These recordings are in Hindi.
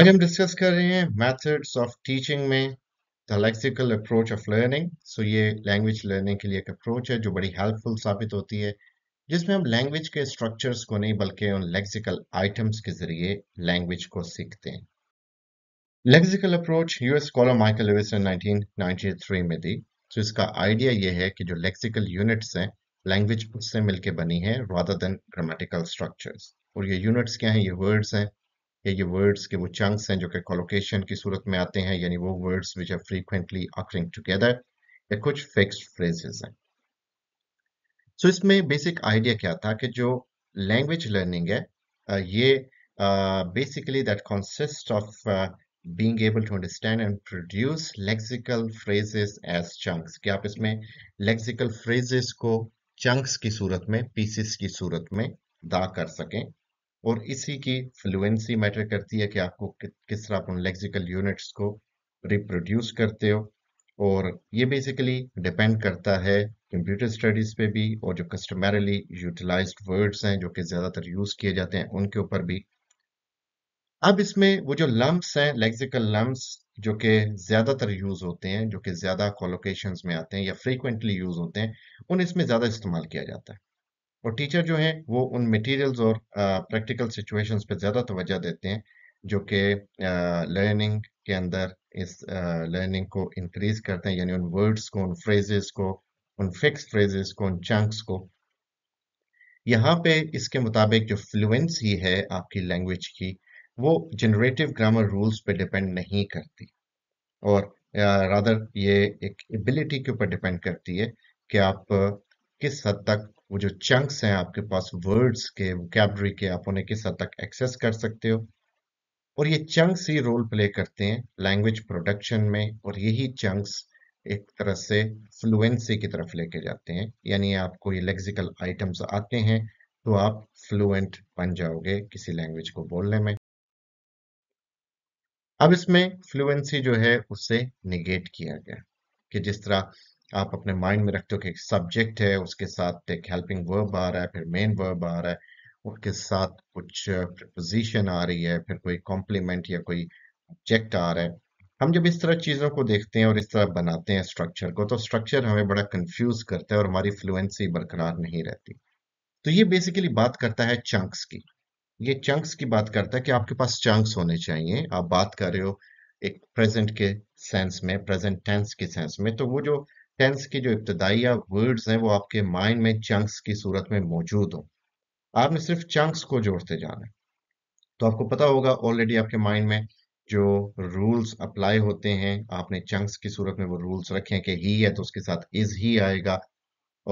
आज हम डिस्कस कर रहे हैं मेथड्स ऑफ टीचिंग में the lexical approach of learning so ये लैंग्वेज लर्निंग के लिए एक अप्रोच है जो बड़ी हेल्पफुल साबित होती है जिसमें हम लैंग्वेज के स्ट्रक्चर्स को नहीं बल्कि उन लेक्सिकल आइटम्स के जरिए लैंग्वेज को सीखते हैं lexical approach US scholar Michael Lewis ने 1993 में दी सो so इसका आइडिया ये है कि जो लेक्सिकल यूनिट्स हैं लैंग्वेज उससे मिलके बनी है रादर देन ग्रामेटिकल स्ट्रक्चर्स और ये यूनिट्स क्या हैं ये वर्ड्स हैं या ये वर्ड्स के वो चंक्स हैं जो कि कॉलोकेशन की सूरत में आते हैं यानी वो words which are frequently occurring together या कुछ फिक्स्ड फ्रेजेस हैं सो so, इसमें बेसिक आइडिया क्या था कि जो लैंग्वेज लर्निंग है ये basically that consist of being able to understand and produce lexical phrases as chunks कि आप इसमें लेक्सिकल फ्रेजेस को चंक्स की सूरत में pieces की सूरत में दा कर सकें और इसी की फ्लुएंसी मैटर करती है कि आपको कि, किस तरह उन लेक्सिकल यूनिट्स को रिप्रोड्यूस करते हो और ये बेसिकली डिपेंड करता है कंप्यूटर स्टडीज पे भी और जो कस्टमरली यूटिलाइज वर्ड्स हैं जो कि ज़्यादातर यूज़ किए जाते हैं उनके ऊपर भी अब इसमें वो जो लम्ब्स हैं लेक्सिकल लम्ब्स जो कि ज़्यादातर यूज़ होते हैं जो कि ज़्यादा कॉलोकेशन में आते हैं या फ्रीक्वेंटली यूज़ होते हैं उन इसमें ज़्यादा इस्तेमाल किया जाता है और टीचर जो हैं वो उन मटेरियल्स और प्रैक्टिकल सिचुएशंस पे ज़्यादा तोज्जा देते हैं जो कि लर्निंग के अंदर इस लर्निंग को इंक्रीज करते हैं यानी उन वर्ड्स को उन फ्रेजेस को उन फिक्स फ्रेजेस को उन चंक्स को यहाँ पे इसके मुताबिक जो फ्लुएंसी है आपकी लैंग्वेज की वो जनरेटिव ग्रामर रूल्स पे डिपेंड नहीं करती और रादर ये एक एबिलिटी के ऊपर डिपेंड करती है कि आप किस हद तक वो जो चंक्स हैं आपके पास वर्ड्स के वोकेबरी के आप उन्हें किस हद तक एक्सेस कर सकते हो और ये चंक्स ही रोल प्ले करते हैं लैंग्वेज प्रोडक्शन में और यही चंक्स एक तरह से फ्लुएंसी की तरफ लेके जाते हैं यानी आपको ये लेक्सिकल आइटम्स आते हैं तो आप फ्लुएंट बन जाओगे किसी लैंग्वेज को बोलने में अब इसमें फ्लुएंसी जो है उसे निगेट किया गया कि जिस तरह आप अपने माइंड में रखते हो कि एक सब्जेक्ट है उसके साथ एक हेल्पिंग वर्ब आ रहा है फिर मेन वर्ब आ रहा है उसके साथ कुछ प्रपोजिशन आ रही है फिर कोई कॉम्प्लीमेंट या कोई ऑब्जेक्ट आ रहा है हम जब इस तरह चीज़ों को देखते हैं और इस तरह बनाते हैं स्ट्रक्चर को तो स्ट्रक्चर हमें बड़ा कंफ्यूज करता है और हमारी फ्लुएंसी बरकरार नहीं रहती तो ये बेसिकली बात करता है चंक्स की ये चंक्स की बात करता है कि आपके पास चंक्स होने चाहिए आप बात कर रहे हो एक प्रेजेंट के सेंस में प्रेजेंट टेंस के सेंस में तो वो जो टेंस की जो इब्तदाइया वर्ड्स हैं वो आपके माइंड में चंक्स की सूरत में मौजूद हों आपने सिर्फ चंक्स को जोड़ते जाना तो आपको पता होगा ऑलरेडी आपके माइंड में जो रूल्स अप्लाई होते हैं आपने चंक्स की सूरत में वो रूल्स रखे हैं कि ही है तो उसके साथ इज ही आएगा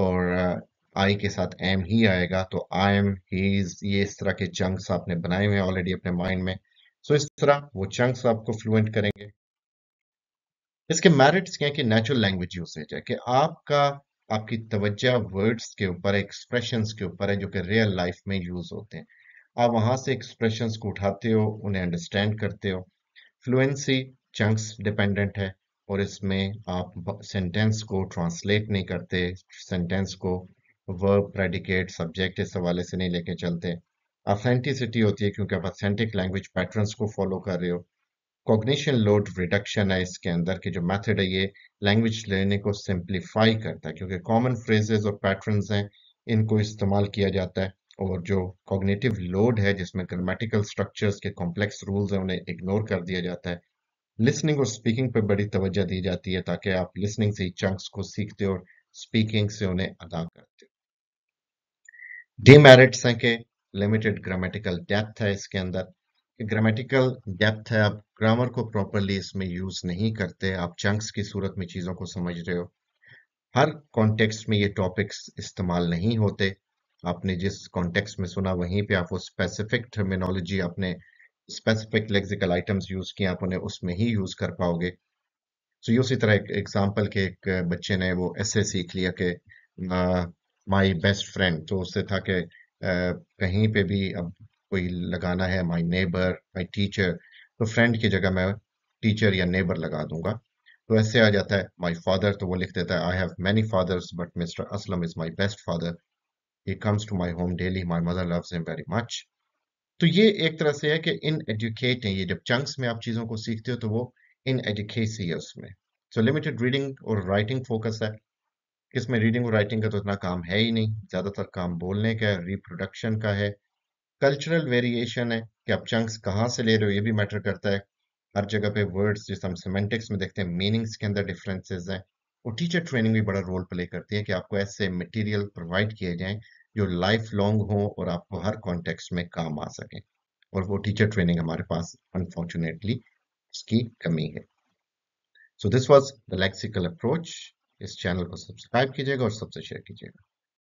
और आई uh, के साथ एम ही आएगा तो आई एम हीज ये इस तरह के चंक्स आपने बनाए हुए हैं ऑलरेडी अपने माइंड में सो so इस तरह वो चंक्स आपको फ्लुएंट करेंगे इसके मेरिट्स क्या है कि नेचुरल लैंग्वेज यूसेज है कि आपका आपकी तवज्जा वर्ड्स के ऊपर एक्सप्रेशन के ऊपर है जो कि रियल लाइफ में यूज होते हैं आप वहां से एक्सप्रेशन को उठाते हो उन्हें अंडरस्टैंड करते हो फ्लुएंसी चंक्स डिपेंडेंट है और इसमें आप सेंटेंस को ट्रांसलेट नहीं करते सेंटेंस को वर्ब प्रेडिकेट सब्जेक्ट इस हवाले से नहीं लेके चलते ऑथेंटिसिटी होती है क्योंकि आप ऑथेंटिक लैंग्वेज पैटर्न्स को फॉलो कर रहे हो कॉग्निशन लोड रिडक्शन है इसके अंदर की जो मेथड है ये लैंग्वेज लेने को सिंप्लीफाई करता है क्योंकि कॉमन फ्रेजेस और पैटर्न्स हैं इनको इस्तेमाल किया जाता है और जो कॉग्निटिव लोड है जिसमें ग्रामेटिकल स्ट्रक्चर्स के कॉम्प्लेक्स रूल्स हैं उन्हें इग्नोर कर दिया जाता है लिसनिंग और स्पीकिंग पर बड़ी तवज्जो दी जाती है ताकि आप लिसनिंग से ही चंक्स को सीखते हो और स्पीकिंग से उन्हें अदा करते हो डीमेरिट्स हैं कि लिमिटेड ग्रामेटिकल डेप्थ है इसके अंदर ग्रामेटिकल डेप्थ है आप ग्रामर को प्रॉपरली इसमें यूज नहीं करते आप चंक्स की सूरत में चीज़ों को समझ रहे हो हर कॉन्टेक्स्ट में ये टॉपिक्स इस्तेमाल नहीं होते आपने जिस कॉन्टेक्स्ट में सुना वहीं पे आप वो स्पेसिफिक टर्मिनोलॉजी आपने स्पेसिफिक लेक्सिकल आइटम्स यूज किए आप उन्हें उसमें ही यूज कर पाओगे सो so, ये उसी तरह एक एग्जाम्पल के एक बच्चे ने वो ऐसे सीख लिया कि माई बेस्ट फ्रेंड तो उससे था कि कहीं पे भी अब कोई लगाना है माई नेबर माई टीचर तो फ्रेंड की जगह मैं टीचर या नेबर लगा दूंगा तो ऐसे आ जाता है माई फादर तो वो लिख देता है I have many fathers but mister Aslam is my best father he comes to my home daily my mother loves him very much तो ये एक तरह से है कि इन एडुकेट है ये जब चंक्स में आप चीज़ों को सीखते हो तो वो इन एडुकेसी है उसमें सो लिमिटेड रीडिंग और राइटिंग फोकस है इसमें रीडिंग और राइटिंग का तो इतना काम है ही नहीं ज़्यादातर काम बोलने का है रिप्रोडक्शन का है कल्चरल वेरिएशन है कि आप चंक्स कहाँ से ले रहे हो ये भी मैटर करता है हर जगह पे वर्ड्स जिस हम सिमेंटिक्स में देखते हैं मीनिंग्स के अंदर डिफरेंसेस हैं और टीचर ट्रेनिंग भी बड़ा रोल प्ले करती है कि आपको ऐसे मटेरियल प्रोवाइड किए जाएं जो लाइफ लॉन्ग हो और आपको हर कॉन्टेक्स्ट में काम आ सके और वो टीचर ट्रेनिंग हमारे पास अनफॉर्चुनेटली उसकी कमी है so this was the lexical approach इस चैनल को सब्सक्राइब कीजिएगा और सबसे शेयर कीजिएगा